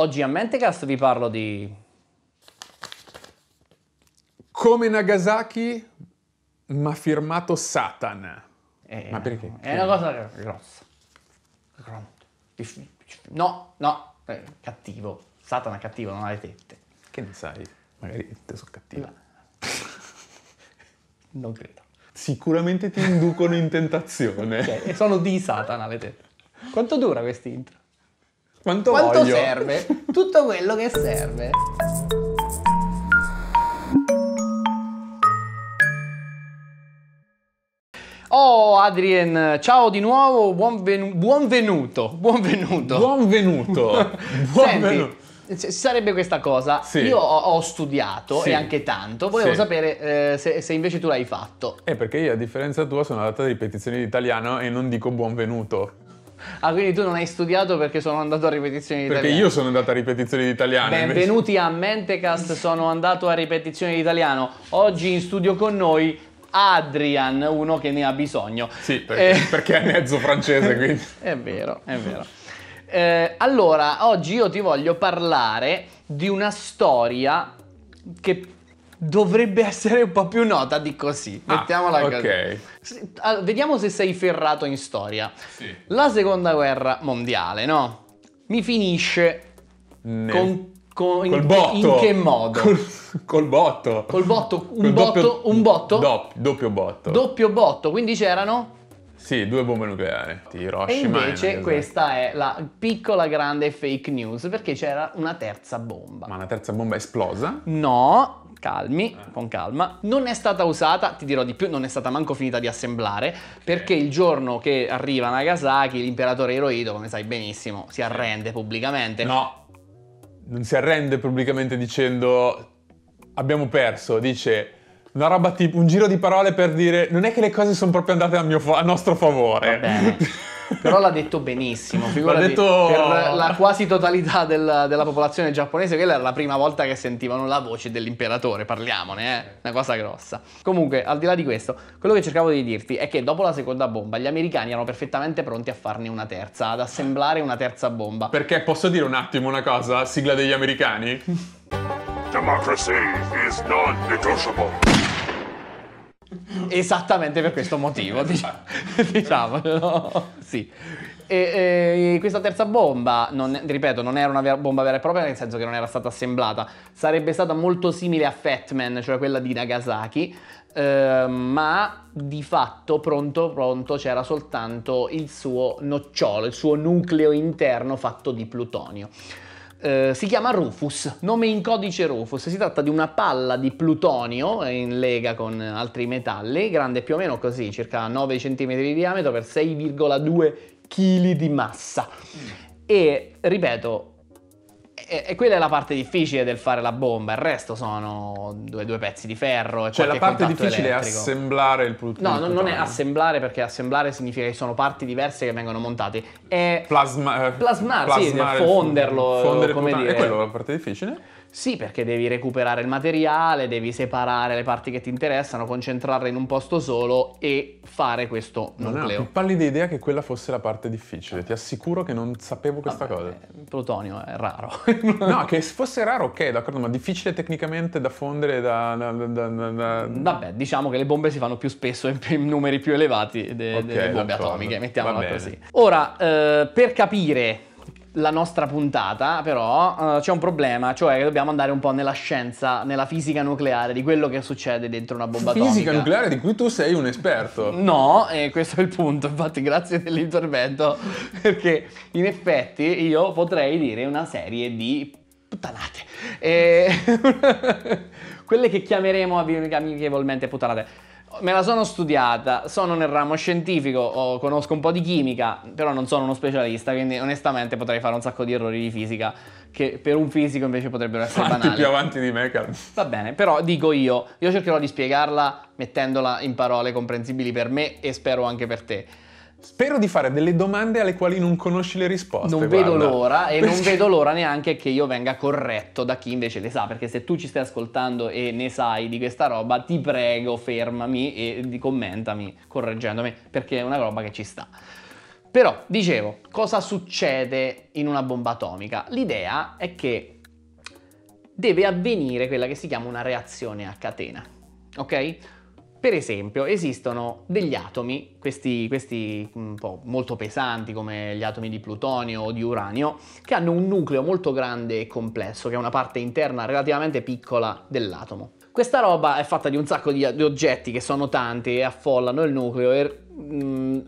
Oggi a Mentecast vi parlo di... Come Nagasaki, ma firmato Satan. Eh, ma perché? È una cosa grossa. No, no, è eh, cattivo. Satana è cattivo, non ha le tette. Che ne sai? Magari te sono cattiva. non credo. Sicuramente ti inducono in tentazione. Okay, sono di Satana le Quanto dura intro? Quanto, Quanto serve? Tutto quello che serve. Oh Adrien, ciao di nuovo, buonvenu- buonvenuto, buonvenuto. Buonvenuto. buonvenuto. Senti, sarebbe questa cosa, sì. io ho, studiato sì. e anche tanto, volevo sì. sapere eh, se, se, invece tu l'hai fatto. Eh perché io a differenza tua sono andata a ripetizioni di italiano e non dico buonvenuto. Ah, quindi tu non hai studiato perché sono andato a ripetizioni di italiano? Perché io sono andato a ripetizioni di italiano. Benvenuti invece. a Mentecast, sono andato a ripetizioni di italiano. Oggi in studio con noi Adrian, uno che ne ha bisogno. Sì, perché, eh. perché è mezzo francese, quindi. è vero, è vero. Eh, allora, oggi io ti voglio parlare di una storia che dovrebbe essere un po' più nota di così. Ah, Mettiamola okay. così. Allora, vediamo se sei ferrato in storia. Sì. La seconda guerra mondiale, no? Mi finisce Nel... con, con in, in, che modo? Col, col botto. Col botto, un col botto, doppio, un botto? Doppio, doppio botto. Doppio botto, quindi c'erano sì, due bombe nucleari. Hiroshima e invece e questa è la piccola grande fake news perché c'era una terza bomba. Ma una terza bomba esplosa? No, calmi, eh. con calma. Non è stata usata, ti dirò di più, non è stata manco finita di assemblare, perché il giorno che arriva Nagasaki, l'imperatore Hirohito, come sai benissimo, si arrende pubblicamente. No, non si arrende pubblicamente dicendo abbiamo perso, dice una roba tipo un giro di parole per dire non è che le cose sono proprio andate a, mio, a nostro favore. Va bene. però l'ha detto benissimo. Figurati, detto... Per la quasi totalità della, della, popolazione giapponese, quella era la prima volta che sentivano la voce dell'imperatore, parliamone, eh? una cosa grossa. Comunque, al di là di questo, quello che cercavo di dirti è che dopo la seconda bomba gli americani erano perfettamente pronti a farne una terza, ad assemblare una terza bomba. Perché posso dire un attimo una cosa, sigla degli americani? Democracy is non negotiable. Esattamente per questo motivo, diciamo, Sì. E, e, questa terza bomba, non, ripeto, non era una vera, bomba vera e propria, nel senso che non era stata assemblata, sarebbe stata molto simile a Fatman, cioè quella di Nagasaki, eh, ma di fatto pronto pronto c'era soltanto il suo nocciolo, il suo nucleo interno fatto di plutonio. Eh, si chiama Rufus, nome in codice Rufus. Si tratta di una palla di plutonio in lega con altri metalli, grande più o meno così, circa 9 cm di diametro per 6,2 kg di massa. E ripeto, e, e, quella è la parte difficile del fare la bomba, il resto sono due, due pezzi di ferro. E cioè la parte difficile elettrico. è assemblare il prodotto. No, non, non, è assemblare perché assemblare significa che sono parti diverse che vengono montate. È Plasma, eh, plasmar, plasmare, sì, fonderlo. Fondere come dire. E quella è la parte difficile? Sì, perché devi recuperare il materiale, devi separare le parti che ti interessano, concentrarle in un posto solo e fare questo non nucleo. Non ho pallida idea che quella fosse la parte difficile, ti assicuro che non sapevo questa Vabbè, cosa. Plutonio è raro. no, che fosse raro ok, d'accordo, ma difficile tecnicamente da fondere da, da, da, da... Vabbè, diciamo che le bombe si fanno più spesso in numeri più elevati de, okay, delle bombe atomiche, mettiamola così. Ora, eh, per capire la nostra puntata, però uh, c'è un problema, cioè che dobbiamo andare un po' nella scienza, nella fisica nucleare, di quello che succede dentro una bomba fisica atomica. Fisica nucleare di cui tu sei un esperto. No, e questo è il punto, infatti grazie dell'intervento, perché in effetti io potrei dire una serie di puttanate. E... quelle che chiameremo amichevolmente puttanate. Me la sono studiata, sono nel ramo scientifico, conosco un po' di chimica, però non sono uno specialista, quindi onestamente potrei fare un sacco di errori di fisica che per un fisico invece potrebbero essere Fatti banali. più avanti di me, Carlo. Va bene, però dico io, io cercherò di spiegarla mettendola in parole comprensibili per me e spero anche per te. Spero di fare delle domande alle quali non conosci le risposte. Non guarda. vedo l'ora e non vedo l'ora neanche che io venga corretto da chi invece le sa, perché se tu ci stai ascoltando e ne sai di questa roba, ti prego fermami e commentami correggendomi, perché è una roba che ci sta. Però, dicevo, cosa succede in una bomba atomica? L'idea è che deve avvenire quella che si chiama una reazione a catena, ok? Per esempio, esistono degli atomi, questi, questi, mm, un po' molto pesanti come gli atomi di plutonio o di uranio, che hanno un nucleo molto grande e complesso, che è una parte interna relativamente piccola dell'atomo. Questa roba è fatta di un sacco di, oggetti che sono tanti e affollano il nucleo e mh, mm,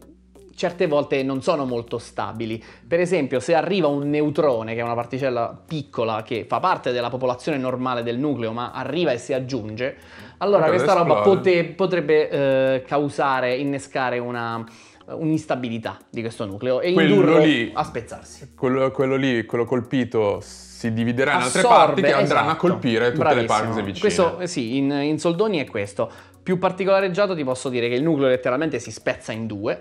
certe volte non sono molto stabili. Per esempio, se arriva un neutrone, che è una particella piccola che fa parte della popolazione normale del nucleo, ma arriva e si aggiunge, allora, Potrebbe questa roba pote, potrebbe eh, causare, innescare una, un'instabilità di questo nucleo e quello indurlo lì, a spezzarsi. Quello, quello, lì, quello colpito, si dividerà in altre parti che esatto. andranno a esatto. colpire tutte Bravissimo. le parti vicine. Questo, eh sì, in, in soldoni è questo. Più particolareggiato ti posso dire che il nucleo letteralmente si spezza in due,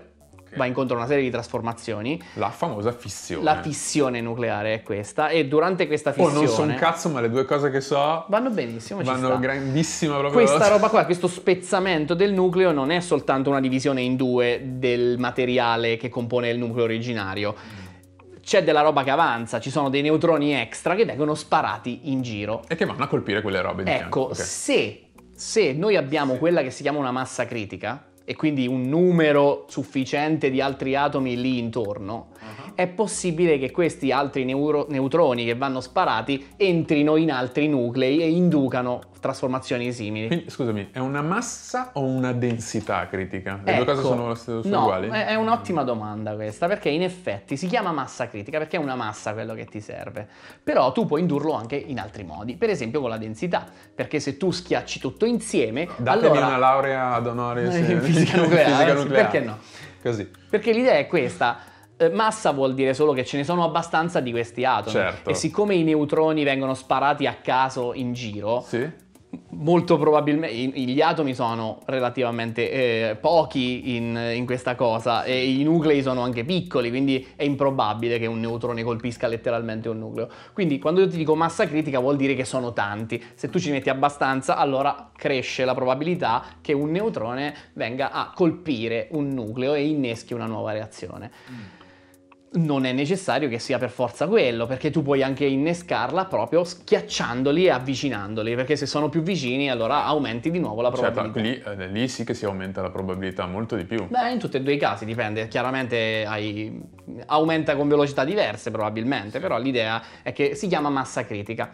okay. va incontro a una serie di trasformazioni. La famosa fissione. La fissione nucleare è questa e durante questa fissione... Oh, non so un cazzo, ma le due cose che so... Vanno benissimo, Vanno grandissima proprio... Questa roba qua, questo spezzamento del nucleo non è soltanto una divisione in due del materiale che compone il nucleo originario. c'è della roba che avanza, ci sono dei neutroni extra che vengono sparati in giro. E che vanno a colpire quelle robe Ecco, okay. se, se, noi abbiamo sì. quella che si chiama una massa critica, e quindi un numero sufficiente di altri atomi lì intorno, è possibile che questi altri neuro- neutroni che vanno sparati entrino in altri nuclei e inducano trasformazioni simili. Quindi, scusami, è una massa o una densità critica? Le ecco, due cose ecco. sono, sono no, uguali? È un'ottima domanda questa, perché in effetti si chiama massa critica perché è una massa quello che ti serve. Però tu puoi indurlo anche in altri modi, per esempio con la densità, perché se tu schiacci tutto insieme... Datemi allora... una laurea ad onore in fisica nucleare, fisica nucleare. perché no? Così. Perché l'idea è questa, eh, massa vuol dire solo che ce ne sono abbastanza di questi atomi. Certo. E siccome i neutroni vengono sparati a caso in giro, sì molto probabilmente gli atomi sono relativamente eh, pochi in, in, questa cosa e i nuclei sono anche piccoli, quindi è improbabile che un neutrone colpisca letteralmente un nucleo. Quindi quando io ti dico massa critica vuol dire che sono tanti, se tu ci metti abbastanza allora cresce la probabilità che un neutrone venga a colpire un nucleo e inneschi una nuova reazione. Mm non è necessario che sia per forza quello, perché tu puoi anche innescarla proprio schiacciandoli e avvicinandoli, perché se sono più vicini allora aumenti di nuovo la certo, probabilità. Certo, eh, lì, lì sì che si aumenta la probabilità molto di più. Beh, in tutti e due i casi dipende, chiaramente hai... aumenta con velocità diverse probabilmente, sì. però l'idea è che si chiama massa critica.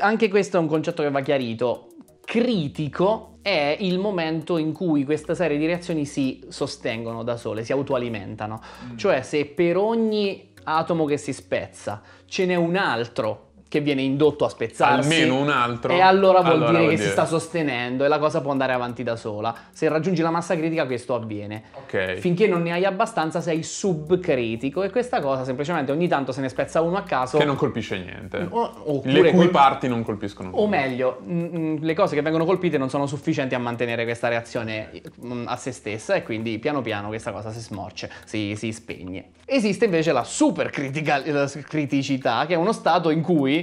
Anche questo è un concetto che va chiarito critico è il momento in cui questa serie di reazioni si sostengono da sole, si autoalimentano. Mm. Cioè se per ogni atomo che si spezza ce n'è un altro che viene indotto a spezzarsi. Almeno un altro. E allora vuol allora dire vuol che dire. si sta sostenendo e la cosa può andare avanti da sola. Se raggiungi la massa critica questo avviene. Okay. Finché non ne hai abbastanza sei subcritico e questa cosa semplicemente ogni tanto se ne spezza uno a caso. Che non colpisce niente. O, le cui colp- parti non colpiscono. O meglio, mh, mm, mm, le cose che vengono colpite non sono sufficienti a mantenere questa reazione mh, mm, a se stessa e quindi piano piano questa cosa si smorce, si, si spegne. Esiste invece la super criticità che è uno stato in cui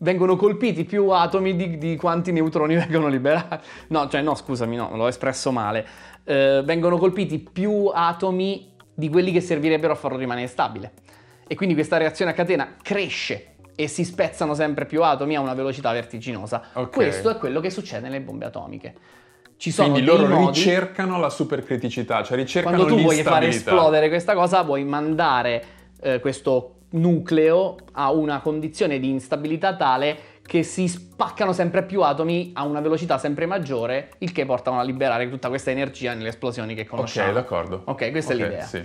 vengono colpiti più atomi di, di quanti neutroni vengono liberati. No, cioè no, scusami, no, l'ho espresso male. Eh, vengono colpiti più atomi di quelli che servirebbero a farlo rimanere stabile. E quindi questa reazione a catena cresce e si spezzano sempre più atomi a una velocità vertiginosa. Okay. Questo è quello che succede nelle bombe atomiche. Ci sono Quindi loro modi, ricercano la supercriticità, cioè ricercano Quando tu vuoi far esplodere questa cosa, vuoi mandare eh, questo nucleo ha una condizione di instabilità tale che si spaccano sempre più atomi a una velocità sempre maggiore, il che porta a liberare tutta questa energia nelle esplosioni che conosciamo. Ok, d'accordo. Ok, questa okay, è l'idea. Sì.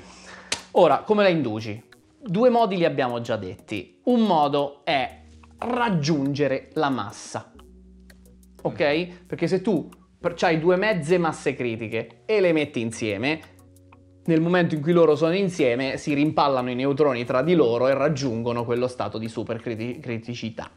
Ora, come la induci? Due modi li abbiamo già detti. Un modo è raggiungere la massa. Ok? Perché se tu hai due mezze masse critiche e le metti insieme, nel momento in cui loro sono insieme si rimpallano i neutroni tra di loro e raggiungono quello stato di supercriticità.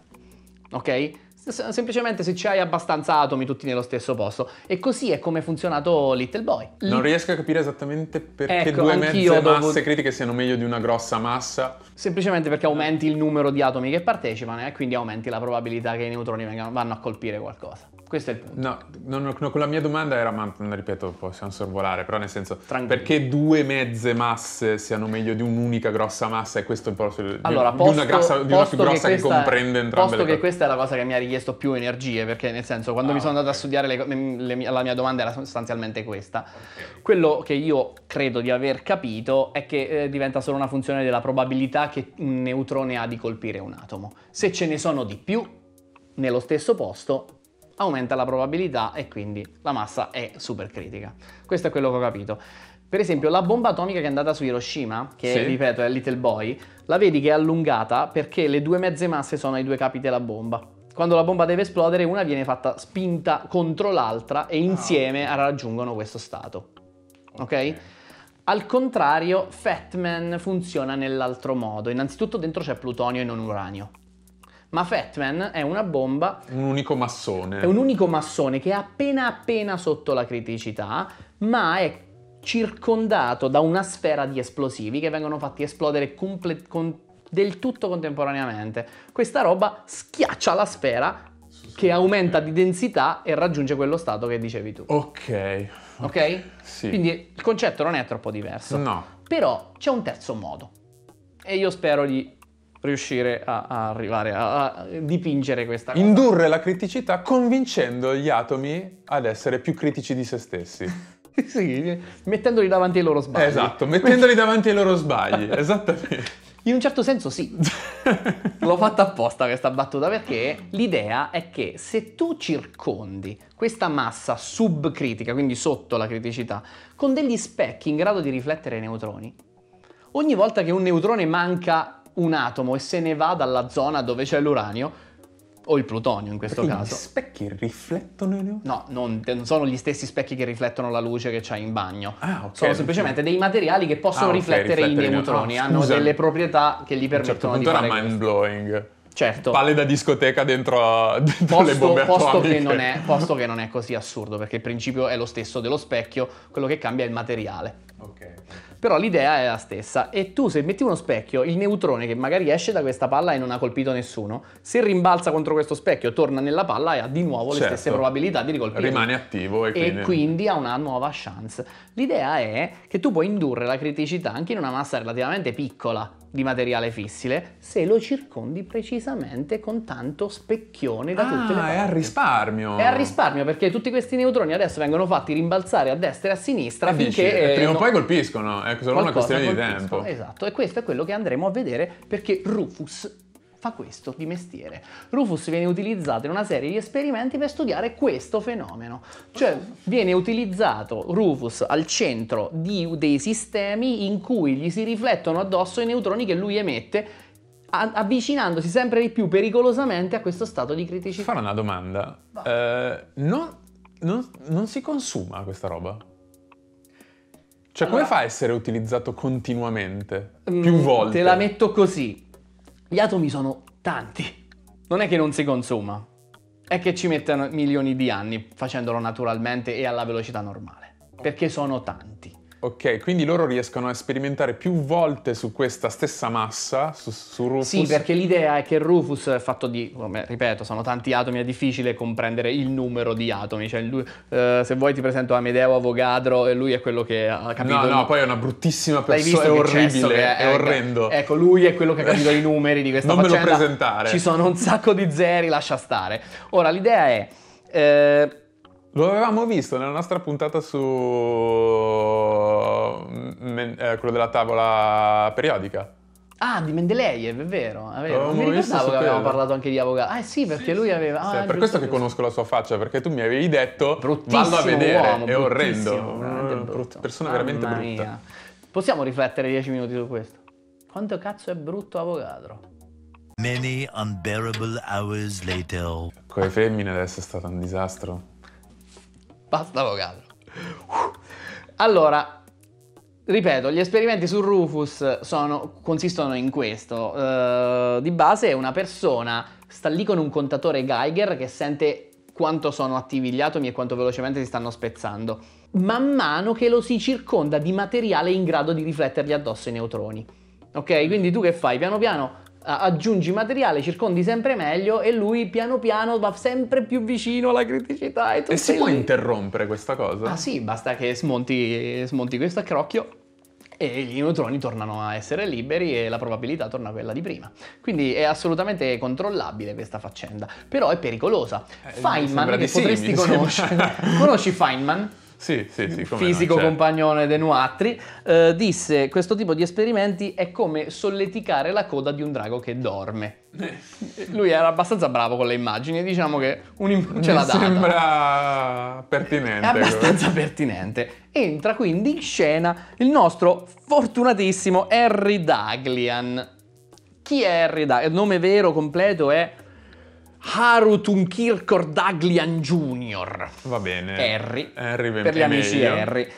Ok? semplicemente se c'hai abbastanza atomi tutti nello stesso posto. E così è come è funzionato Little Boy. L- non riesco a capire esattamente perché ecco, due mezze masse critiche siano meglio di una grossa massa. Semplicemente perché aumenti il numero di atomi che partecipano e eh, quindi aumenti la probabilità che i neutroni vengano, vanno a colpire qualcosa. Questo è il punto. No, no, no, con la mia domanda era, ma ripeto, possiamo sorvolare, però nel senso, Tranquillo. perché due mezze masse siano meglio di un'unica grossa massa e questo è un po' di, allora, posto, di una, grassa, di una più grossa che, che comprende entrambe posto le Posto che questa è la cosa che mi ha richiesto più energie, perché nel senso, quando ah, mi sono andato okay. a studiare, le, le, le, la mia domanda era sostanzialmente questa. Okay. Quello che io credo di aver capito è che eh, diventa solo una funzione della probabilità che un neutrone ha di colpire un atomo. Se ce ne sono di più, nello stesso posto, aumenta la probabilità e quindi la massa è supercritica. Questo è quello che ho capito. Per esempio, la bomba atomica che è andata su Hiroshima, che sì. ripeto è Little Boy, la vedi che è allungata perché le due mezze masse sono ai due capi della bomba. Quando la bomba deve esplodere, una viene fatta spinta contro l'altra e ah, insieme ah. raggiungono questo stato. Ok? Al contrario, Fatman funziona nell'altro modo. Innanzitutto dentro c'è plutonio e non uranio. Ma Fatman è una bomba. Un unico massone. È un unico massone che è appena appena sotto la criticità, ma è circondato da una sfera di esplosivi che vengono fatti esplodere comple- con- del tutto contemporaneamente. Questa roba schiaccia la sfera che aumenta di densità e raggiunge quello stato che dicevi tu. Ok. Ok? Sì. Quindi il concetto non è troppo diverso. No. Però c'è un terzo modo. E io spero di riuscire a, a arrivare a, a, dipingere questa cosa. Indurre la criticità convincendo gli atomi ad essere più critici di se stessi. sì, mettendoli davanti ai loro sbagli. Esatto, mettendoli davanti ai loro sbagli, esattamente. In un certo senso sì. L'ho fatta apposta questa battuta perché l'idea è che se tu circondi questa massa subcritica, quindi sotto la criticità, con degli specchi in grado di riflettere i neutroni, ogni volta che un neutrone manca un atomo e se ne va dalla zona dove c'è l'uranio o il plutonio in questo Perché caso. Gli specchi riflettono i neutroni? No, non, non, sono gli stessi specchi che riflettono la luce che c'hai in bagno. Ah, ok. sono semplicemente dei materiali che possono ah, okay, riflettere, riflettere i neutroni, oh, hanno delle proprietà che gli certo permettono certo di fare. Ma è mind blowing. Certo. Palle da discoteca dentro, a, dentro posto, le bombe posto che, è, posto che, non è, così assurdo, perché il principio è lo stesso dello specchio, quello che cambia è il materiale. Ok. Però l'idea è la stessa. E tu se metti uno specchio, il neutrone che magari esce da questa palla e non ha colpito nessuno, se rimbalza contro questo specchio, torna nella palla e ha di nuovo le stesse certo. probabilità di ricolpire. Rimane attivo e quindi... e quindi ha una nuova chance. L'idea è che tu puoi indurre la criticità anche in una massa relativamente piccola di materiale fissile se lo circondi precisamente con tanto specchione da ah, tutte le ah, parti. è a risparmio! È a risparmio perché tutti questi neutroni adesso vengono fatti rimbalzare a destra e a sinistra e eh, finché... Dici, eh, eh, prima o no, poi colpiscono, è solo una questione di tempo. Esatto, e questo è quello che andremo a vedere perché Rufus fa questo di mestiere. Rufus viene utilizzato in una serie di esperimenti per studiare questo fenomeno, cioè viene utilizzato Rufus al centro di dei sistemi in cui gli si riflettono addosso i neutroni che lui emette avvicinandosi sempre di più pericolosamente a questo stato di criticità. Fare una domanda. Eh, non, non, non, si consuma questa roba? Cioè, allora, come fa a essere utilizzato continuamente? Più volte? Mm, te la metto così. Gli atomi sono tanti. Non è che non si consuma, è che ci mettano milioni di anni facendolo naturalmente e alla velocità normale, perché sono tanti. Ok, quindi loro riescono a sperimentare più volte su questa stessa massa, su, su Rufus. Sì, perché l'idea è che Rufus è fatto di, come ripeto, sono tanti atomi, è difficile comprendere il numero di atomi. Cioè, lui, eh, se vuoi ti presento Amedeo Avogadro e lui è quello che ha capito... No, no, poi è una bruttissima persona, è orribile, ecco è, è, ecco, orrendo. Ecco, lui è quello che ha capito i numeri di questa non Non me lo presentare. Ci sono un sacco di zeri, lascia stare. Ora, l'idea è... Eh, lo avevamo visto nella nostra puntata su mm, eh, quello della tavola periodica. Ah, di Mendeleev, è vero. È vero. Mi ricordavo che avevamo parlato anche di avvocato. Ah, eh sì, perché sì, lui aveva. Sì, ah, per questo che conosco la sua faccia, perché tu mi avevi detto. Vallo a vedere, uomo, è orrendo. Veramente persona veramente Mamma brutta. Mia. Possiamo riflettere 10 minuti su questo? Quanto cazzo è brutto avvocato? Many unbearable hours later. Con le femmine adesso è stato un disastro. Basta avocado. Allora, ripeto, gli esperimenti su Rufus sono, consistono in questo. Uh, di base una persona sta lì con un contatore Geiger che sente quanto sono attivi gli atomi e quanto velocemente si stanno spezzando, man mano che lo si circonda di materiale in grado di riflettergli addosso i neutroni. Ok, quindi tu che fai? Piano piano aggiungi materiale, circondi sempre meglio e lui piano piano va sempre più vicino alla criticità. E, e si lì. può interrompere questa cosa? Ah sì, basta che smonti, smonti questo a crocchio e gli neutroni tornano a essere liberi e la probabilità torna a quella di prima. Quindi è assolutamente controllabile questa faccenda, però è pericolosa. Eh, Feynman, che sì, potresti conoscere, conosci Feynman? sì, sì, sì, fisico no, certo. compagnone de Nuatri, eh, disse questo tipo di esperimenti è come solleticare la coda di un drago che dorme. Lui era abbastanza bravo con le immagini, diciamo che un ce l'ha data. sembra pertinente. È abbastanza come. pertinente. Entra quindi in scena il nostro fortunatissimo Harry Daglian. Chi è Harry Daglian? Il nome vero completo è Harutun Kirkor Daglian Jr. Va bene. Harry. Harry per gli amici meglio. Harry.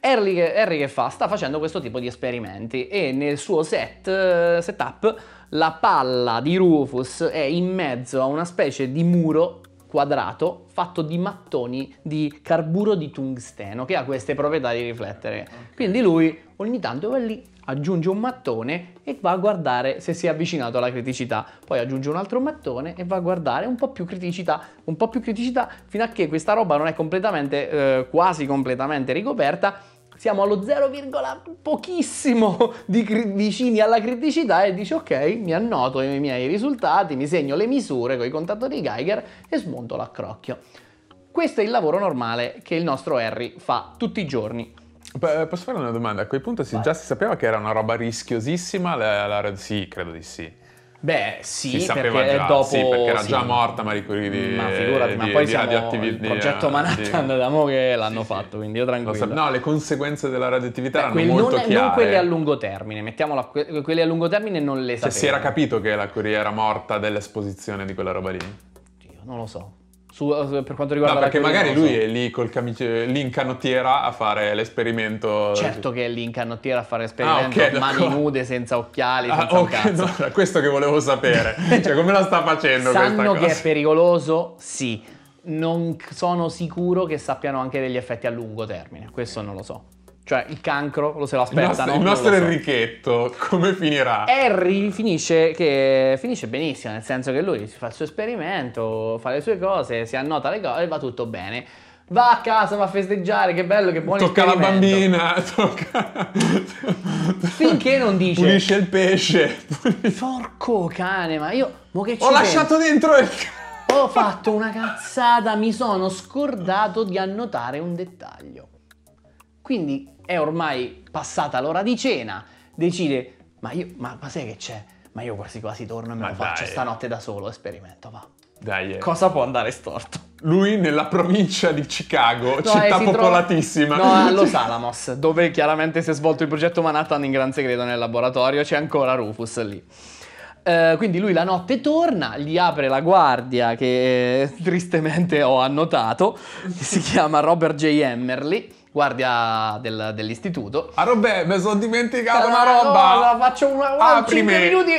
Harry, Harry che fa? Sta facendo questo tipo di esperimenti e nel suo set, eh, setup la palla di Rufus è in mezzo a una specie di muro quadrato fatto di mattoni di carburo di tungsteno che ha queste proprietà di riflettere. Quindi lui ogni tanto va lì aggiunge un mattone e va a guardare se si è avvicinato alla criticità, poi aggiunge un altro mattone e va a guardare un po' più criticità, un po' più criticità fino a che questa roba non è completamente, eh, quasi completamente ricoperta siamo allo 0, pochissimo di cri- vicini alla criticità e dice ok, mi annoto i miei risultati, mi segno le misure con i contatori Geiger e smonto l'accrocchio. Questo è il lavoro normale che il nostro Harry fa tutti i giorni. P- eh, posso fare una domanda? A quel punto si, già si sapeva che era una roba rischiosissima la, la Red Sea? Credo di sì. Beh, sì, si perché già, dopo... Sì, perché era sì. già morta Marie Curie di... Ma figurati, di, ma poi di, siamo... Di attivi, il progetto di, eh, Manhattan da mo' che l'hanno sì, fatto, quindi io tranquillo. no, le conseguenze della radioattività Beh, erano molto non, chiare. Non quelle a lungo termine, mettiamola... Que- quelle a lungo termine non le cioè, sapevo. si era capito che la Curie era morta dell'esposizione di quella roba lì? Io non lo so. Eh, su, per quanto riguarda no, perché magari lui è lì col camice, lì in canottiera a fare l'esperimento. Certo che è lì in canottiera a fare ah, l'esperimento, ah, okay, mani nude, senza occhiali, ah, senza ah, okay, no, questo che volevo sapere. cioè, come la sta facendo Sanno che è pericoloso? Sì. Non sono sicuro che sappiano anche degli effetti a lungo termine, questo non lo so. Cioè il cancro lo se lo aspetta. Il nostro, no? il nostro Enrichetto come finirà? Harry finisce, che, finisce benissimo, nel senso che lui fa il suo esperimento, fa le sue cose, si annota le cose e va tutto bene va a casa, va a festeggiare, che bello, che buon Tocca la bambina, tocca... Finché non dice... Pulisce il pesce. Porco cane, ma io... Mo che Ho penso? lasciato dentro il... Ho fatto una cazzata, mi sono scordato di annotare un dettaglio. Quindi è ormai passata l'ora di cena, decide, ma io, ma, ma sai che c'è? Ma io quasi quasi torno e me ma lo dai. faccio stanotte da solo, esperimento, va. Dai. Eh. Cosa può andare storto? Lui nella provincia di Chicago, no, eh, città eh, popolatissima. Trova... No, a Los Alamos, dove chiaramente si è svolto il progetto Manhattan in gran segreto nel laboratorio, c'è ancora Rufus lì. Uh, quindi lui la notte torna, gli apre la guardia che eh, tristemente ho annotato, si chiama Robert J. Emmerly guardia del, dell'istituto. Ah, Robè, mi sono dimenticato una roba. Cosa, faccio una roba. Aprimi. 5 minuti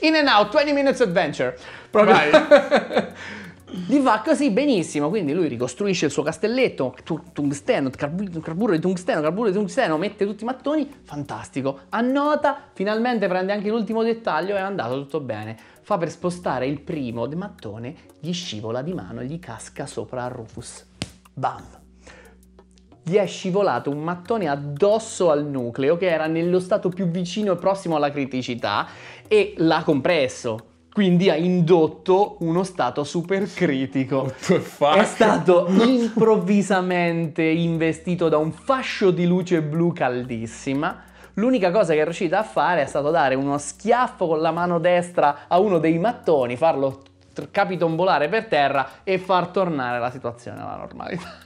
in and out, 20 minutes adventure. Proprio. Vai. Gli va così benissimo, quindi lui ricostruisce il suo castelletto, tungsteno, carburo di tungsteno, carburo di tungsteno, mette tutti i mattoni, fantastico. Annota, finalmente prende anche l'ultimo dettaglio e è andato tutto bene. Fa per spostare il primo mattone, gli scivola di mano e gli casca sopra a Rufus. Bam! gli è scivolato un mattone addosso al nucleo che era nello stato più vicino e prossimo alla criticità e l'ha compresso quindi ha indotto uno stato supercritico. È stato improvvisamente investito da un fascio di luce blu caldissima. L'unica cosa che è riuscita a fare è stato dare uno schiaffo con la mano destra a uno dei mattoni, farlo capitombolare per terra e far tornare la situazione alla normalità.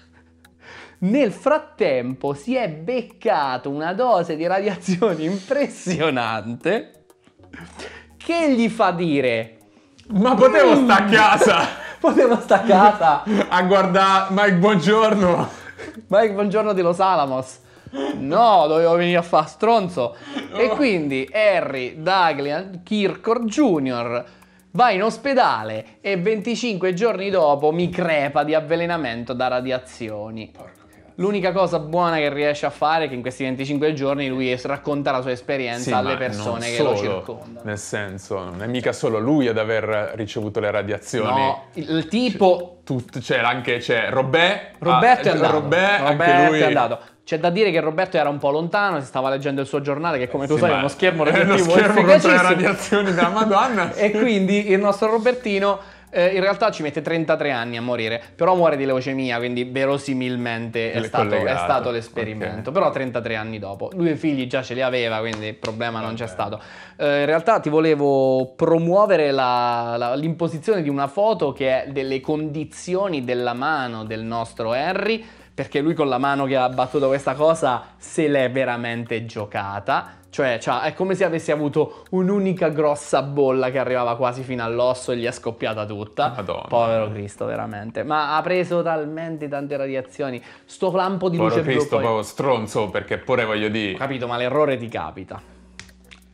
Nel frattempo si è beccato una dose di radiazione impressionante che gli fa dire ma potevo mm, sta a casa! potevo sta a casa! a guardare Mike Buongiorno! Mike Buongiorno di Los Alamos! No, dovevo venire a fare stronzo! Oh. E quindi Harry Douglas Kirkor Jr. va in ospedale e 25 giorni dopo mi crepa di avvelenamento da radiazioni. Porco. L'unica cosa buona che riesce a fare è che in questi 25 giorni lui racconta la sua esperienza sì, alle persone che solo, lo circondano. Nel senso, non è mica solo lui ad aver ricevuto le radiazioni. No, il tipo... C'è cioè, anche c'è Robè. Roberto ah, è andato. Robè, Roberto lui... è andato. C'è da dire che Roberto era un po' lontano, si stava leggendo il suo giornale che come tu sì, sai è uno schermo radioattivo. È uno schermo contro le radiazioni della Madonna. e quindi il nostro Robertino eh, in realtà ci mette 33 anni a morire, però muore di leucemia, quindi verosimilmente è stato, è stato, l'esperimento. Okay. Però 33 anni dopo. Due figli già ce li aveva, quindi il problema okay. non c'è stato. Eh, in realtà ti volevo promuovere la, la, l'imposizione di una foto che è delle condizioni della mano del nostro Henry, perché lui con la mano che ha battuto questa cosa se l'è veramente giocata cioè, cioè, è come se avessi avuto un'unica grossa bolla che arrivava quasi fino all'osso e gli è scoppiata tutta. Madonna. Povero Cristo, veramente. Ma ha preso talmente tante radiazioni. Sto lampo di Povero luce Cristo, blu. Cristo, poi... stronzo, perché pure voglio dire... capito, ma l'errore ti capita.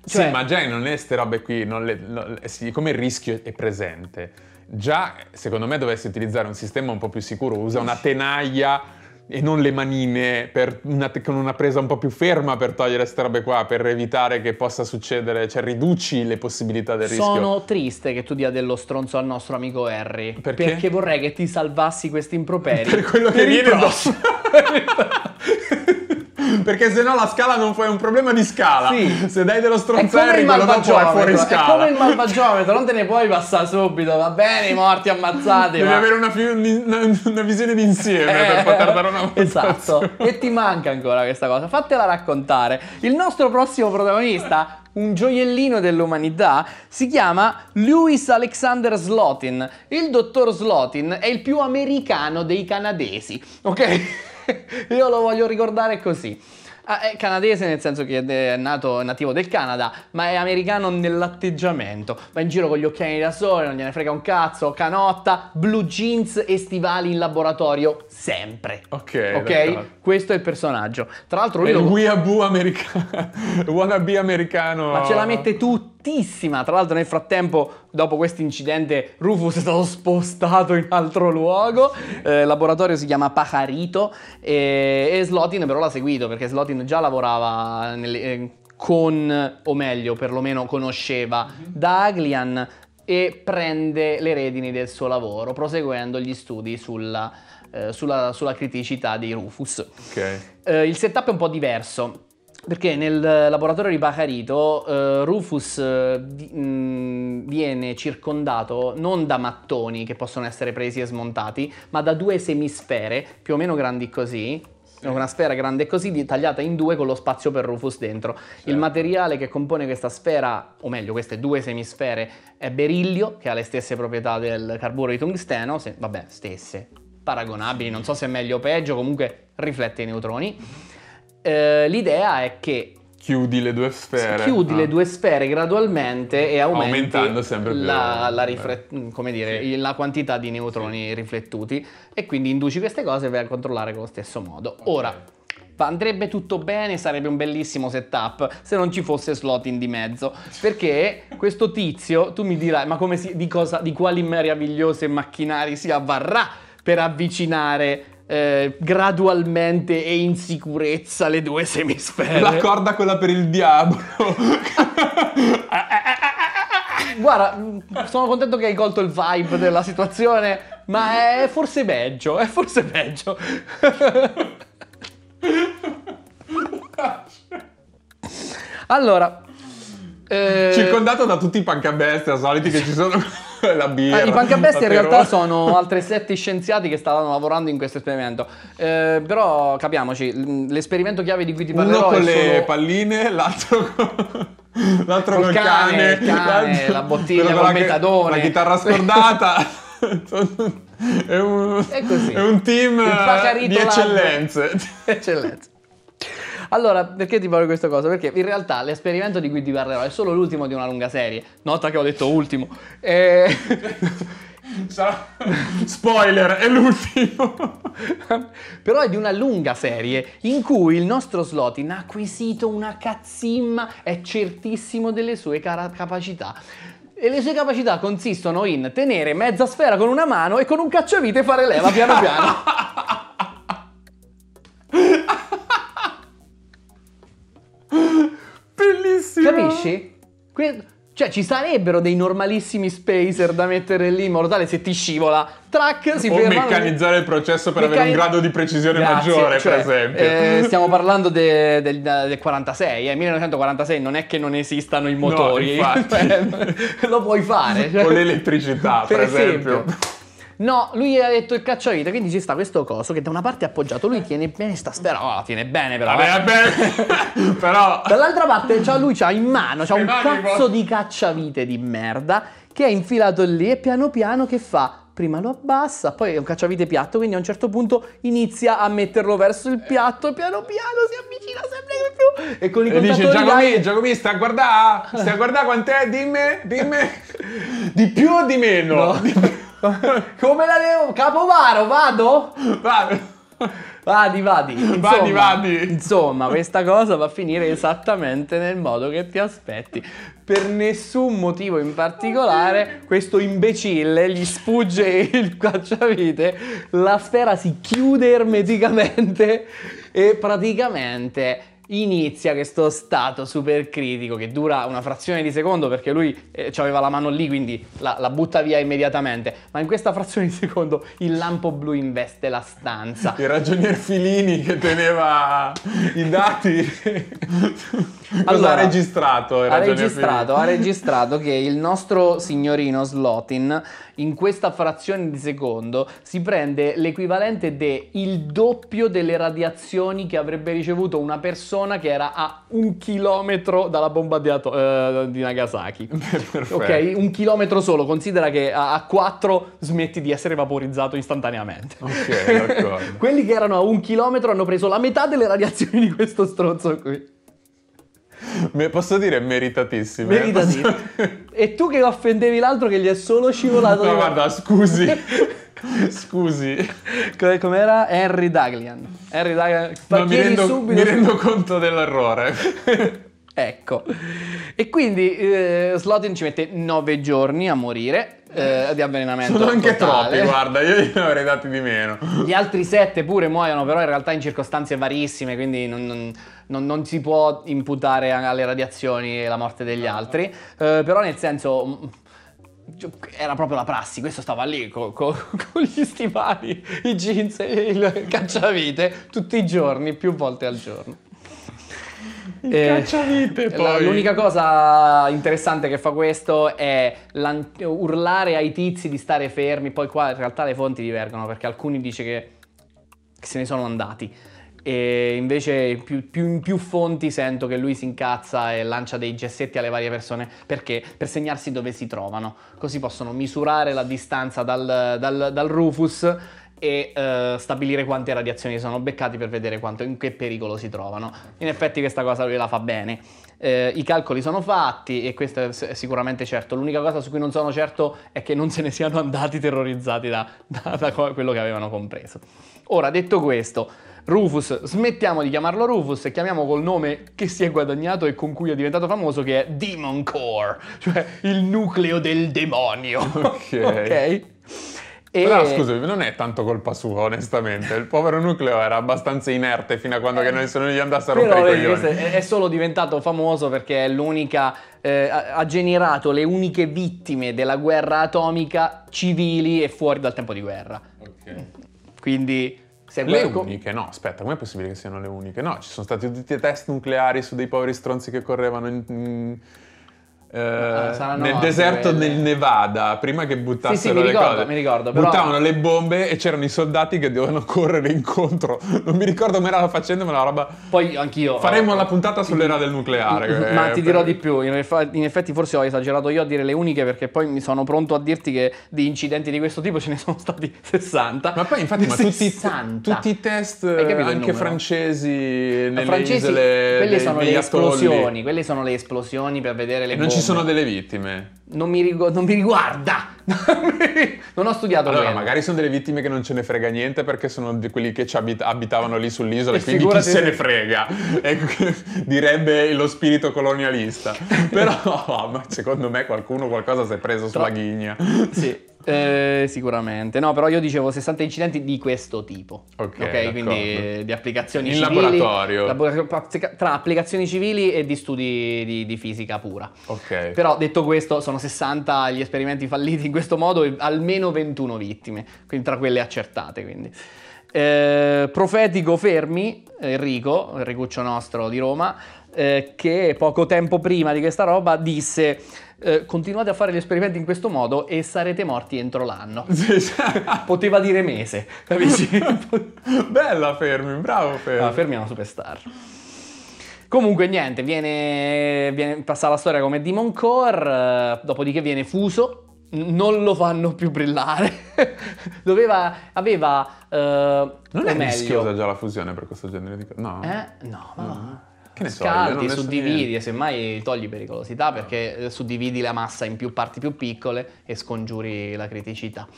Cioè... Sì, ma già in queste robe qui, le, no, eh, siccome il rischio è presente, già secondo me dovessi utilizzare un sistema un po' più sicuro, usa una tenaglia e non le manine una, con una presa un po' più ferma per togliere queste robe qua, per evitare che possa succedere, cioè riduci le possibilità del rischio. Sono triste che tu dia dello stronzo al nostro amico Harry, perché, perché vorrei che ti salvassi questi improperi per quello per che viene prossimo. dopo. perché se no la scala non fai un problema di scala. Sì. Se dai dello stronzerri, quello dopo è fuori scala. È come il malvagiometro, non te ne puoi passare subito, va bene, i morti ammazzati. Devi ma... avere una, una, una, visione d'insieme eh, per poter dare una Esatto. E ti manca ancora questa cosa. Fatela raccontare. Il nostro prossimo protagonista un gioiellino dell'umanità, si chiama Lewis Alexander Slotin. Il dottor Slotin è il più americano dei canadesi, ok? Io lo voglio ricordare così. Ah, è canadese nel senso che è nato nativo del Canada, ma è americano nell'atteggiamento. Va in giro con gli occhiali da sole, non gliene frega un cazzo, canotta, blue jeans e stivali in laboratorio sempre. Ok. Ok? Questo è il personaggio. Tra l'altro lui è lo... il weeaboo americano. wannabe americano. Ma ce la mette tuttissima. Tra l'altro nel frattempo dopo questo incidente Rufus è stato spostato in altro luogo, eh, il laboratorio si chiama Pajarito e, e Slotin però l'ha seguito perché Slotin già lavorava nelle, eh, con, o meglio perlomeno conosceva mhm. Daglian e prende le redini del suo lavoro proseguendo gli studi sulla, eh, sulla, sulla criticità di Rufus. Okay. Eh, il setup è un po' diverso perché nel eh, laboratorio di Bacarito eh, Rufus mh, eh, mm, viene circondato non da mattoni che possono essere presi e smontati, ma da due semisfere più o meno grandi così, una sfera grande così tagliata in due con lo spazio per Rufus dentro. Certo. Il materiale che compone questa sfera, o meglio queste due semisfere, è berillio, che ha le stesse proprietà del carburo di tungsteno, se, vabbè, stesse, paragonabili, non so se è meglio o peggio, comunque riflette i neutroni. Eh, l'idea è che chiudi le due sfere. Chiudi ah. le due sfere gradualmente e aumenti aumentando sempre più la, la, rifre- mm, dire, sì. la quantità di neutroni sì. riflettuti e quindi induci queste cose e vai a controllare con lo stesso modo. Okay. Ora, andrebbe tutto bene, sarebbe un bellissimo setup se non ci fosse Slotin di mezzo. Perché questo tizio, tu mi dirai, ma si, di, cosa, di quali meravigliose macchinari si avvarrà per avvicinare eh, gradualmente e in sicurezza le due semisfere. La corda quella per il diavolo. Guarda, mm, sono contento che hai colto il vibe della situazione, ma è forse peggio, è forse peggio. allora, eh... Circondato da tutti i pancabestia soliti che ci sono la birra. Eh, I pancabestia in realtà sono altri sette scienziati che stavano lavorando in questo esperimento. Eh, però capiamoci, l'esperimento chiave di cui ti parlerò Uno con le solo... palline, l'altro con l'altro col, cane, cane, cane la bottiglia col metadone, la chitarra scordata. è, un, è, è, un, team di eccellenze. eccellenze. Allora, perché ti parlo di questa cosa? Perché in realtà l'esperimento di cui ti parlerò è solo l'ultimo di una lunga serie. Nota che ho detto ultimo. E... Spoiler, è l'ultimo. Però è di una lunga serie in cui il nostro Slotin ha acquisito una cazzimma, è certissimo delle sue car- capacità. E le sue capacità consistono in tenere mezza sfera con una mano e con un cacciavite fare leva piano piano. Capisci? Que- cioè, ci sarebbero dei normalissimi spacer da mettere lì in modo tale se ti scivola, track si può. O meccanizzare il processo per Meccani... avere un grado di precisione Grazie, maggiore, cioè, per esempio. Eh, stiamo parlando del de, de, de 46, eh. 1946 non è che non esistano i motori. No, infatti. Beh, cioè, lo puoi fare. Cioè. O l'elettricità, per, per esempio. esempio. No, lui ha detto il cacciavite, quindi ci sta questo coso che da una parte è appoggiato, lui tiene bene sta sfera, oh, la tiene bene però. Va eh. bene, però... Dall'altra parte cioè, lui c'ha in mano, c'ha un cazzo di cacciavite di merda che è infilato lì e piano piano che fa? prima lo abbassa, poi è un cacciavite piatto, quindi a un certo punto inizia a metterlo verso il piatto, piano piano si avvicina sempre di più. E con i e dice, Giacomi, là... Giacomi, sta a guardare, sta a guardare quant'è, dimmi, dimmi, di più o di meno? No. Di più. Come la devo? Capovaro, vado? Vado. Vadi, vadi. Insomma, vadi, vadi. Insomma, questa cosa va a finire esattamente nel modo che ti aspetti. Per nessun motivo in particolare, questo imbecille gli sfugge il cacciavite, la sfera si chiude ermeticamente e praticamente inizia questo stato super critico che dura una frazione di secondo perché lui eh, aveva la mano lì quindi la, la, butta via immediatamente ma in questa frazione di secondo il lampo blu investe la stanza il ragionier Filini che teneva i dati allora, ha registrato ha registrato, ha registrato che il nostro signorino Slotin in questa frazione di secondo si prende l'equivalente del doppio delle radiazioni che avrebbe ricevuto una persona che era a un chilometro dalla bomba di, Ato- eh, di Nagasaki. Perfetto. Ok, un chilometro solo, considera che a, a 4 smetti di essere vaporizzato istantaneamente. Ok, d'accordo. Quelli che erano a un chilometro hanno preso la metà delle radiazioni di questo stronzo qui posso dire meritatissime. Meritatissime. Posso... E tu che offendevi l'altro che gli è solo scivolato. No, guarda, scusi. Scusi. Com'era? Henry Daglian. Henry Daglian. No, mi, rendo, subito... mi rendo conto dell'errore. ecco. E quindi eh, Slotin ci mette 9 giorni a morire eh, di avvelenamento. Sono anche totale. troppi, guarda, io gli avrei dati di meno. Gli altri 7 pure muoiono, però in realtà in circostanze varissime, quindi non, non non, non, si può imputare alle radiazioni la morte degli ah. altri, eh, però nel senso mm, cioè, era proprio la prassi, questo stava lì con, con, con gli stivali, i jeans e il cacciavite tutti i giorni, più volte al giorno. Il eh, cacciavite poi. l'unica cosa interessante che fa questo è urlare ai tizi di stare fermi, poi qua in realtà le fonti divergono perché alcuni dice che, che se ne sono andati e invece più, più, in più fonti sento che lui si incazza e lancia dei gessetti alle varie persone perché per segnarsi dove si trovano, così possono misurare la distanza dal, dal, dal Rufus e uh, stabilire quante radiazioni sono beccati per vedere quanto, in che pericolo si trovano. In effetti questa cosa lui la fa bene. Eh, I calcoli sono fatti e questo è sicuramente certo. L'unica cosa su cui non sono certo è che non se ne siano andati terrorizzati da, da, da quello che avevano compreso. Ora, detto questo, Rufus, smettiamo di chiamarlo Rufus e chiamiamo col nome che si è guadagnato e con cui è diventato famoso che è Demon Core, cioè il nucleo del demonio. Ok. okay? E... Però scusami, non è tanto colpa sua, onestamente. Il povero nucleo era abbastanza inerte fino a quando eh, che non gli andasse a rompere i coglioni. È solo diventato famoso perché è l'unica eh, ha generato le uniche vittime della guerra atomica civili e fuori dal tempo di guerra. Ok. Quindi le arco... uniche, no, aspetta, com'è possibile che siano le uniche? No, ci sono stati tutti i test nucleari su dei poveri stronzi che correvano in, in eh, ah, nel deserto del Nevada, prima che buttassero sì, sì, mi le ricordo, cose, mi ricordo, però... buttavano le bombe e c'erano i soldati che dovevano correre incontro. Non mi ricordo come era la faccenda, ma la roba. Poi anch'io. Faremo eh, la puntata sull'era del nucleare. Ma eh, ti dirò per... di più. In, eff- in effetti, forse ho esagerato io a dire le uniche, perché poi mi sono pronto a dirti che di incidenti di questo tipo ce ne sono stati 60. Ma poi, infatti, ma tutti, tutti, i test anche francesi ah, nelle francesi, isole, quelle sono le esplosioni. Quelle sono le esplosioni per vedere le non bombe sono delle vittime. Non mi, rigu- non mi riguarda. non ho studiato allora, bene. magari sono delle vittime che non ce ne frega niente perché sono di quelli che ci abit- abitavano lì sull'isola e, e quindi chi se ne frega e, ecco, direbbe lo spirito colonialista però secondo me qualcuno qualcosa si è preso sulla Tro- ghigna sì eh, sicuramente, no, però io dicevo 60 incidenti di questo tipo. Ok, okay quindi di applicazioni In civili. laboratorio. Tra applicazioni civili e di studi di, di, fisica pura. Ok. Però detto questo, sono 60 gli esperimenti falliti in questo modo e almeno 21 vittime, quindi tra quelle accertate. Quindi. Eh, profetico Fermi, Enrico, Enricuccio nostro di Roma, eh, che poco tempo prima di questa roba disse eh, continuate a fare gli esperimenti in questo modo e sarete morti entro l'anno. Poteva dire mese, capisci? Bella Fermi, bravo Fermi. Ah, Fermi è una superstar. Comunque niente, viene, viene passa la storia come Demon Core, eh, dopodiché viene fuso non lo fanno più brillare. Doveva, aveva... Uh, non è meglio. rischiosa già la fusione per questo genere di cose? No. Eh? No, ma no. no. Che ne so, Scaldi, suddividi, e semmai togli pericolosità ah. perché eh, suddividi la massa in più parti più piccole e scongiuri la criticità.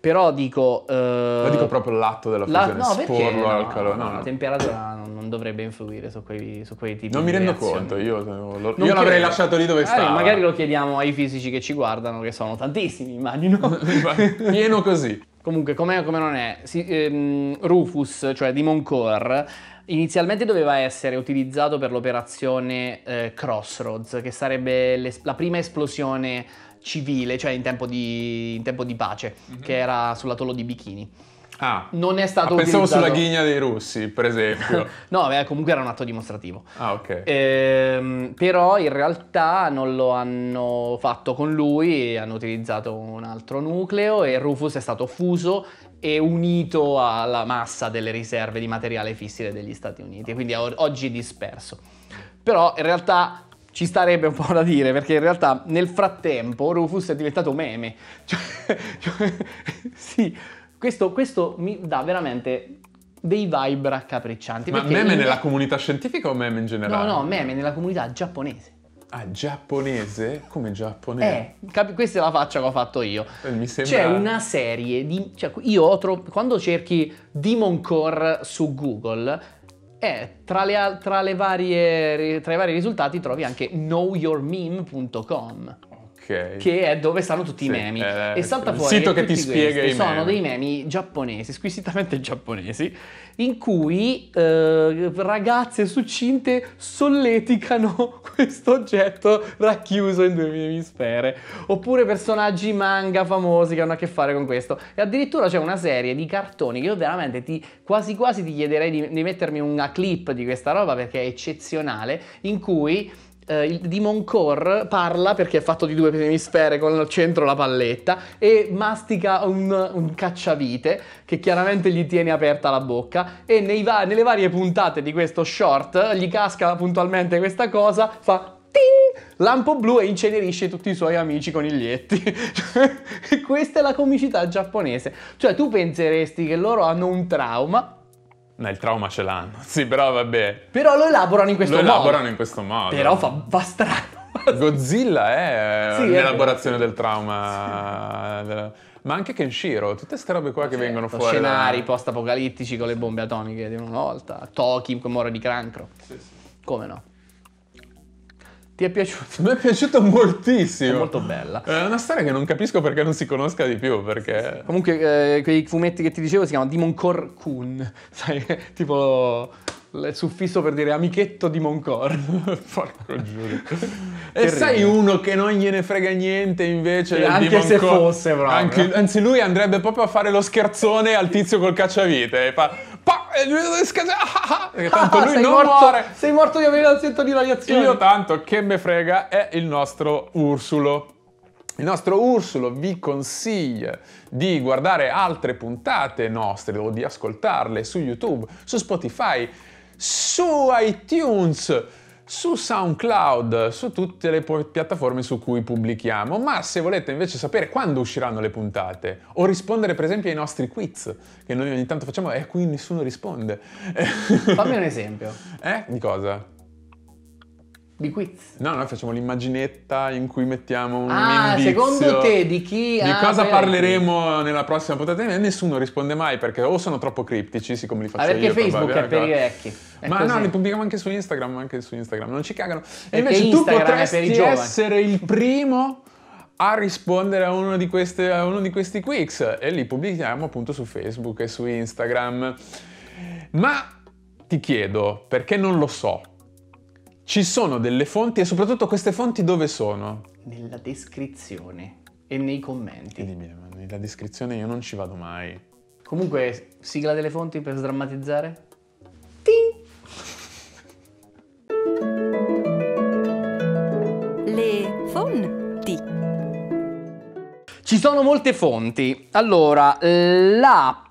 Però dico... Eh, Ma dico proprio l'atto della fusione, la, no, esporlo al calore. No, no, La temperatura non, dovrebbe influire su quei, su quei tipi non di Non mi rendo conto, io, eh, lo, io l'avrei lasciato lì dove magari, stava. Magari lo chiediamo ai fisici che ci guardano, che sono tantissimi, immagino. Pieno così. Comunque, com'è o come non è, si, ehm, Rufus, cioè di Core, Inizialmente doveva essere utilizzato per l'operazione eh, Crossroads, che sarebbe la prima esplosione civile, cioè in tempo di, in tempo di pace, mm-hmm. che era sull'atollo di Bikini. Ah, non è stato ah, pensavo utilizzato... sulla ghigna dei russi, per esempio. no, beh, comunque era un atto dimostrativo. Ah, ok. Ehm, però in realtà non lo hanno fatto con lui, hanno utilizzato un altro nucleo e Rufus è stato fuso e unito alla massa delle riserve di materiale fissile degli Stati Uniti, quindi oggi è disperso. Però in realtà ci starebbe un po' da dire, perché in realtà nel frattempo Rufus è diventato meme. Cioè, cioè, sì, questo, questo mi dà veramente dei vibe raccapriccianti. Ma meme in... nella comunità scientifica o meme in generale? No, no, meme nella comunità giapponese. Ah, giapponese? Come giapponese? Eh, cap- questa è la faccia che ho fatto io. Eh, mi sembra... C'è una serie di... Cioè, io ho tro- quando cerchi Demon Core su Google, eh, tra, le, tra, le varie, tra i vari risultati trovi anche knowyourmeme.com. Okay. Che è dove stanno tutti sì, i memi. Eh, e salta fuori. Il sito che ti spiega i memi. Sono dei memi giapponesi, squisitamente giapponesi, in cui eh, ragazze succinte solleticano questo oggetto racchiuso in due emisfere. Oppure personaggi manga famosi che hanno a che fare con questo. E addirittura c'è una serie di cartoni che io veramente ti, quasi quasi ti chiederei di, di mettermi una clip di questa roba perché è eccezionale, in cui eh, il Demon Core parla perché è fatto di due emisfere con al centro la palletta e mastica un, un, cacciavite che chiaramente gli tiene aperta la bocca e va- nelle varie puntate di questo short gli casca puntualmente questa cosa, fa ting, lampo blu e incenerisce tutti i suoi amici coniglietti. Questa è la comicità giapponese. Cioè tu penseresti che loro hanno un trauma No, il trauma ce l'hanno, sì, però vabbè. Però lo elaborano in questo lo modo. Lo elaborano in questo modo. Però fa, fa strano. Godzilla è sì, l'elaborazione del trauma. Sì. Della... Ma anche Kenshiro, tutte queste robe qua che certo, vengono ecco, fuori. Scenari da... post-apocalittici con le bombe atomiche di una volta. Toki come ora di cancro. Sì, sì. Come no? Ti è piaciuto? Mi è piaciuto moltissimo. È molto bella. È una storia che non capisco perché non si conosca di più, perché... Comunque, eh, quei fumetti che ti dicevo si chiamano Demon Core Kun, sai, tipo il suffisso per dire amichetto di Moncor. Porco giuro. e sai uno che non gliene frega niente invece e Anche se fosse proprio. anzi lui andrebbe proprio a fare lo scherzone al tizio col cacciavite e fa pa, e lui deve scassare. Ah, ah, ah. tanto ah, lui non morto, muore. Sei morto di avere l'aziento di radiazione. Io tanto, che me frega, è il nostro Ursulo. Il nostro Ursulo vi consiglia di guardare altre puntate nostre o di ascoltarle su YouTube, su Spotify, su iTunes su SoundCloud, su tutte le piattaforme su cui pubblichiamo, ma se volete invece sapere quando usciranno le puntate o rispondere per esempio ai nostri quiz che noi ogni tanto facciamo e a cui nessuno risponde. Fammi un esempio. Eh? Di cosa? Di quiz. No, noi facciamo l'immaginetta in cui mettiamo un ah, indizio. secondo te di chi... Di cosa parleremo chi? nella prossima puntata? E nessuno risponde mai perché o sono troppo criptici, siccome li faccio ah, perché io. Perché Facebook è per i vecchi. Ma così. no, li pubblichiamo anche su Instagram, anche su Instagram. Non ci cagano. E invece Instagram tu potresti essere il primo a rispondere a uno, di queste, a uno di questi quiz e li pubblichiamo appunto su Facebook e su Instagram. Ma ti chiedo, perché non lo so, ci sono delle fonti e soprattutto queste fonti dove sono? Nella descrizione e nei commenti. dimmi, ma nella descrizione io non ci vado mai. Comunque, sigla delle fonti per sdrammatizzare? Ting! Le fonti. Ci sono molte fonti. Allora, l'app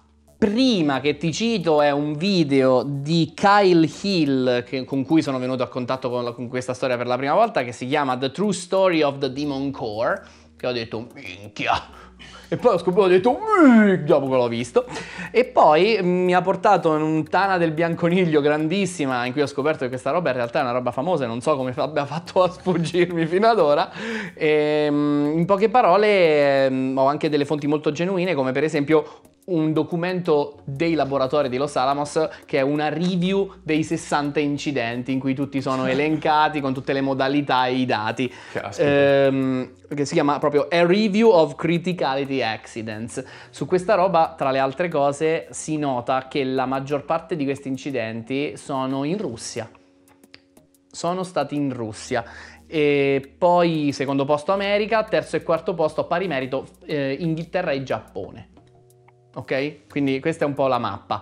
prima che ti cito è un video di Kyle Hill che, con cui sono venuto a contatto con, con, questa storia per la prima volta che si chiama The True Story of the Demon Core che ho detto minchia e poi ho scoperto, ho detto, dopo che l'ho visto. E poi mm, mi ha portato in un tana del bianconiglio grandissima, in cui ho scoperto che questa roba in realtà è una roba famosa e non so come abbia fatto a sfuggirmi fino ad ora. E, ehm, in poche parole mm, ho anche delle fonti molto genuine, come per esempio un documento dei laboratori di Los Alamos che è una review dei 60 incidenti in cui tutti sono elencati con tutte le modalità e i dati ehm, che si chiama proprio A Review of Criticality accidents. Su questa roba, tra le altre cose, si nota che la maggior parte di questi incidenti sono in Russia. Sono stati in Russia. E poi secondo posto America, terzo e quarto posto a pari merito eh, Inghilterra e Giappone. Ok? Quindi questa è un po' la mappa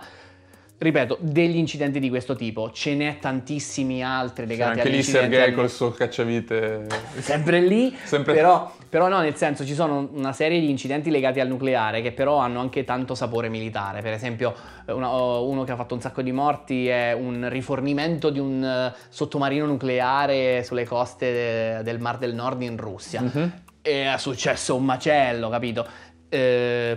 ripeto, degli incidenti di questo tipo, ce n'è tantissimi altri cioè, legati cioè, anche lì Sergei al... col suo cacciavite. Sempre lì, Sempre... Però, però no, nel senso ci sono una serie di incidenti legati al nucleare che però hanno anche tanto sapore militare, per esempio eh, una, oh, uno che ha fatto un sacco di morti è un rifornimento di un eh, sottomarino nucleare sulle coste eh, del Mar del Nord in Russia. Mm-hmm. E è successo un macello, capito? Eh,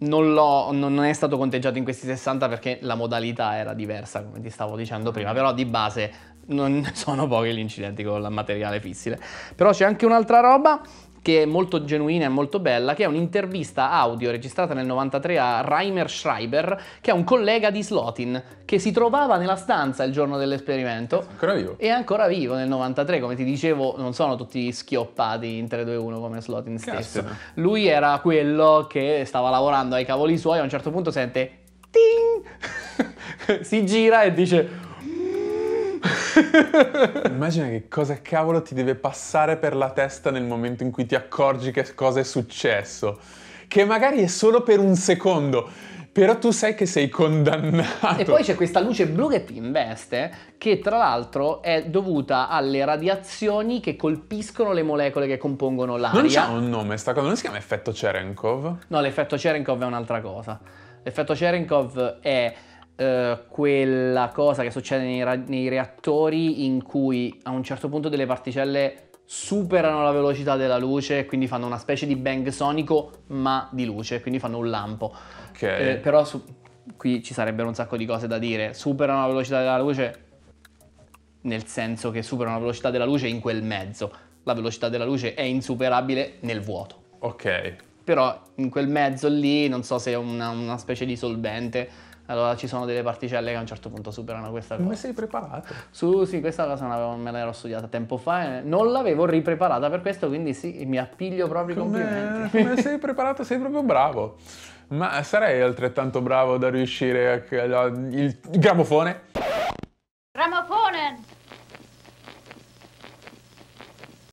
non, non, è stato conteggiato in questi 60 perché la modalità era diversa, come ti stavo dicendo prima, però di base non sono pochi gli incidenti con il materiale fissile. Però c'è anche un'altra roba che è molto genuina e molto bella, che è un'intervista audio registrata nel 93 a Reimer Schreiber, che è un collega di Slotin, che si trovava nella stanza il giorno dell'esperimento. È ancora vivo. E ancora vivo nel 93, come ti dicevo, non sono tutti schioppati in 3-2-1 come Slotin stesso. Caspita. Lui era quello che stava lavorando ai cavoli suoi, a un certo punto sente... Ting! si gira e dice Immagina che cosa cavolo ti deve passare per la testa nel momento in cui ti accorgi che cosa è successo. Che magari è solo per un secondo, però tu sai che sei condannato. E poi c'è questa luce blu che ti investe, che tra l'altro è dovuta alle radiazioni che colpiscono le molecole che compongono l'aria. Non c'ha un nome sta cosa, non si chiama effetto Cherenkov? No, l'effetto Cherenkov è un'altra cosa. L'effetto Cherenkov è eh, quella cosa che succede nei, nei reattori in cui a un certo punto delle particelle superano la velocità della luce quindi fanno una specie di bang sonico ma di luce, quindi fanno un lampo. Ok. Eh, però su, qui ci sarebbero un sacco di cose da dire. Superano la velocità della luce nel senso che superano la velocità della luce in quel mezzo. La velocità della luce è insuperabile nel vuoto. Ok. Però in quel mezzo lì non so se è una, una specie di solvente allora ci sono delle particelle che a un certo punto superano questa cosa. Come sei preparato? Su, sì, questa cosa non me l'ero studiata tempo fa e non l'avevo ripreparata per questo, quindi sì, mi appiglio proprio i complimenti. Come sei preparato? Sei proprio bravo. Ma sarei altrettanto bravo da riuscire a... il gramofone?